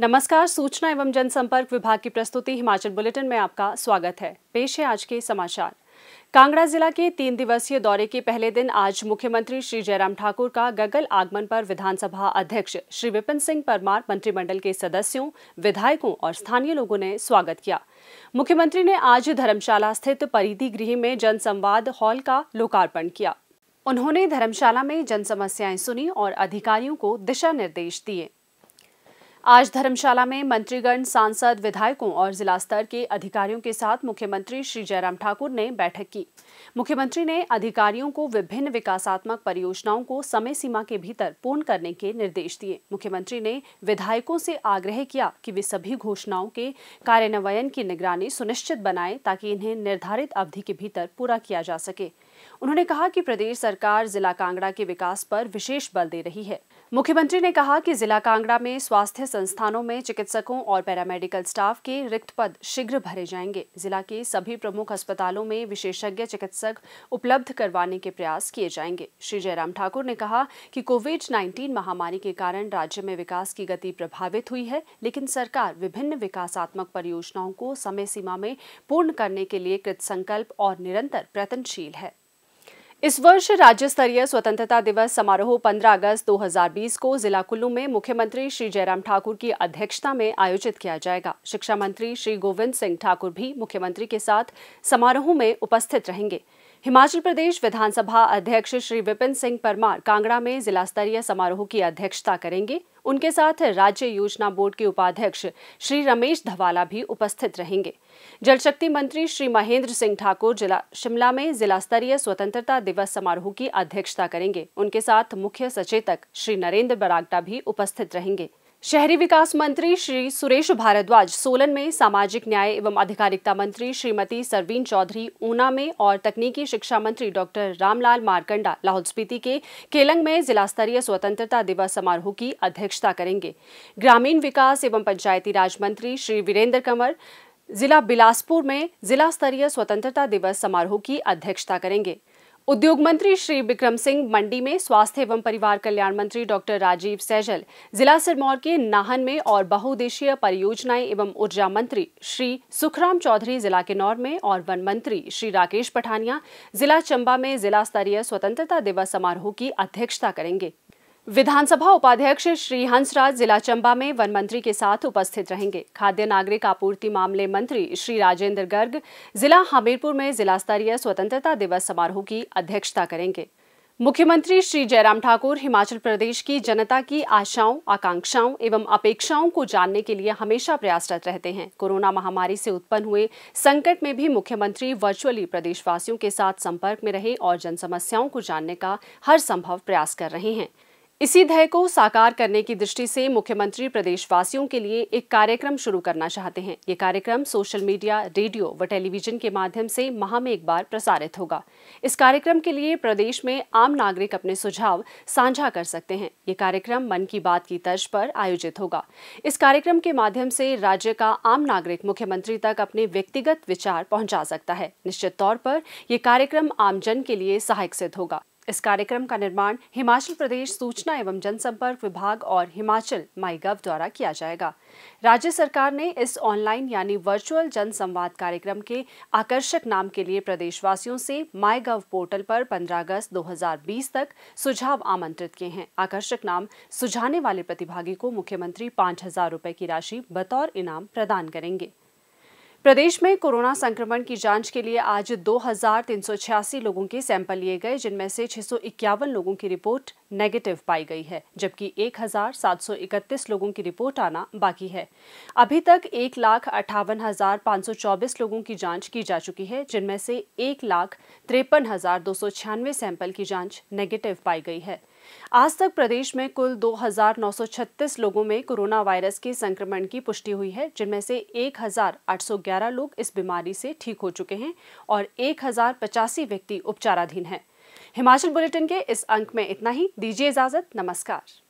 नमस्कार सूचना एवं जनसंपर्क विभाग की प्रस्तुति हिमाचल बुलेटिन में आपका स्वागत है पेश है आज के समाचार कांगड़ा जिला के तीन दिवसीय दौरे के पहले दिन आज मुख्यमंत्री श्री जयराम ठाकुर का गगल आगमन पर विधानसभा अध्यक्ष श्री विपिन सिंह परमार मंत्रिमंडल के सदस्यों विधायकों और स्थानीय लोगों ने स्वागत किया मुख्यमंत्री ने आज धर्मशाला स्थित परिधि गृह में जनसंवाद हॉल का लोकार्पण किया उन्होंने धर्मशाला में जन समस्याएं सुनी और अधिकारियों को दिशा निर्देश दिए आज धर्मशाला में मंत्रीगण सांसद विधायकों और जिला स्तर के अधिकारियों के साथ मुख्यमंत्री श्री जयराम ठाकुर ने बैठक की मुख्यमंत्री ने अधिकारियों को विभिन्न विकासात्मक परियोजनाओं को समय सीमा के भीतर पूर्ण करने के निर्देश दिए मुख्यमंत्री ने विधायकों से आग्रह किया कि वे सभी घोषणाओं के कार्यान्वयन की निगरानी सुनिश्चित बनाए ताकि इन्हें निर्धारित अवधि के भीतर पूरा किया जा सके उन्होंने कहा कि प्रदेश सरकार जिला कांगड़ा के विकास पर विशेष बल दे रही है मुख्यमंत्री ने कहा कि जिला कांगड़ा में स्वास्थ्य संस्थानों में चिकित्सकों और पैरामेडिकल स्टाफ के रिक्त पद शीघ्र भरे जाएंगे जिला के सभी प्रमुख अस्पतालों में विशेषज्ञ चिकित्सक उपलब्ध करवाने के प्रयास किए जाएंगे श्री जयराम ठाकुर ने कहा कि कोविड 19 महामारी के कारण राज्य में विकास की गति प्रभावित हुई है लेकिन सरकार विभिन्न विकासात्मक परियोजनाओं को समय सीमा में पूर्ण करने के लिए कृतसंकल्प और निरंतर प्रयत्नशील है इस वर्ष राज्य स्तरीय स्वतंत्रता दिवस समारोह 15 अगस्त 2020 को जिला कुल्लू में मुख्यमंत्री श्री जयराम ठाकुर की अध्यक्षता में आयोजित किया जाएगा शिक्षा मंत्री श्री गोविंद सिंह ठाकुर भी मुख्यमंत्री के साथ समारोह में उपस्थित रहेंगे हिमाचल प्रदेश विधानसभा अध्यक्ष श्री विपिन सिंह परमार कांगड़ा में जिला स्तरीय समारोह की अध्यक्षता करेंगे उनके साथ राज्य योजना बोर्ड के उपाध्यक्ष श्री रमेश धवाला भी उपस्थित रहेंगे जल शक्ति मंत्री श्री महेंद्र सिंह ठाकुर जिला शिमला में जिला स्तरीय स्वतंत्रता दिवस समारोह की अध्यक्षता करेंगे उनके साथ मुख्य सचेतक श्री नरेंद्र बरागटा भी उपस्थित रहेंगे शहरी विकास मंत्री श्री सुरेश भारद्वाज सोलन में सामाजिक न्याय एवं अधिकारिकता मंत्री श्रीमती सरवीन चौधरी ऊना में और तकनीकी शिक्षा मंत्री डॉक्टर रामलाल मारकंडा लाहौल स्पीति के केलंग में जिला स्तरीय स्वतंत्रता दिवस समारोह की अध्यक्षता करेंगे ग्रामीण विकास एवं पंचायती राज मंत्री श्री वीरेंद्र कंवर जिला बिलासपुर में जिला स्तरीय स्वतंत्रता दिवस समारोह की अध्यक्षता करेंगे उद्योग मंत्री श्री बिक्रम सिंह मंडी में स्वास्थ्य एवं परिवार कल्याण मंत्री डॉक्टर राजीव सैजल जिला सिरमौर के नाहन में और बहुउद्देशीय परियोजनाएं एवं ऊर्जा मंत्री श्री सुखराम चौधरी जिला किन्नौर में और वन मंत्री श्री राकेश पठानिया जिला चंबा में जिला स्तरीय स्वतंत्रता दिवस समारोह की अध्यक्षता करेंगे विधानसभा उपाध्यक्ष श्री हंसराज जिला चंबा में वन मंत्री के साथ उपस्थित रहेंगे खाद्य नागरिक आपूर्ति मामले मंत्री श्री राजेंद्र गर्ग जिला हमीरपुर में जिला स्तरीय स्वतंत्रता दिवस समारोह की अध्यक्षता करेंगे मुख्यमंत्री श्री जयराम ठाकुर हिमाचल प्रदेश की जनता की आशाओं आकांक्षाओं एवं अपेक्षाओं को जानने के लिए हमेशा प्रयासरत रहते हैं कोरोना महामारी से उत्पन्न हुए संकट में भी मुख्यमंत्री वर्चुअली प्रदेशवासियों के साथ संपर्क में रहे और जन समस्याओं को जानने का हर संभव प्रयास कर रहे हैं इसी ध्यय को साकार करने की दृष्टि से मुख्यमंत्री प्रदेशवासियों के लिए एक कार्यक्रम शुरू करना चाहते हैं ये कार्यक्रम सोशल मीडिया रेडियो व टेलीविजन के माध्यम से माह में एक बार प्रसारित होगा इस कार्यक्रम के लिए प्रदेश में आम नागरिक अपने सुझाव साझा कर सकते हैं ये कार्यक्रम मन की बात की तर्ज पर आयोजित होगा इस कार्यक्रम के माध्यम से राज्य का आम नागरिक मुख्यमंत्री तक अपने व्यक्तिगत विचार पहुँचा सकता है निश्चित तौर पर यह कार्यक्रम आमजन के लिए सहायक सिद्ध होगा इस कार्यक्रम का निर्माण हिमाचल प्रदेश सूचना एवं जनसंपर्क विभाग और हिमाचल माई गव द्वारा किया जाएगा राज्य सरकार ने इस ऑनलाइन यानी वर्चुअल जन संवाद कार्यक्रम के आकर्षक नाम के लिए प्रदेशवासियों से माई गव पोर्टल पर 15 अगस्त 2020 तक सुझाव आमंत्रित किए हैं आकर्षक नाम सुझाने वाले प्रतिभागी को मुख्यमंत्री पाँच हजार की राशि बतौर इनाम प्रदान करेंगे प्रदेश में कोरोना संक्रमण की जांच के लिए आज 2,386 लोगों के सैंपल लिए गए जिनमें से छह लोगों की रिपोर्ट नेगेटिव पाई गई है जबकि 1,731 लोगों की रिपोर्ट आना बाकी है अभी तक एक लाख अट्ठावन हजार पाँच सौ चौबीस लोगों की जांच की जा चुकी है जिनमें से एक लाख तिरपन हजार दो सौ छियानवे सैंपल की जांच नेगेटिव पाई गई है आज तक प्रदेश में कुल 2,936 लोगों में कोरोना वायरस के संक्रमण की पुष्टि हुई है जिनमें से 1,811 लोग इस बीमारी से ठीक हो चुके हैं और एक व्यक्ति उपचाराधीन हैं हिमाचल बुलेटिन के इस अंक में इतना ही दीजिए इजाजत नमस्कार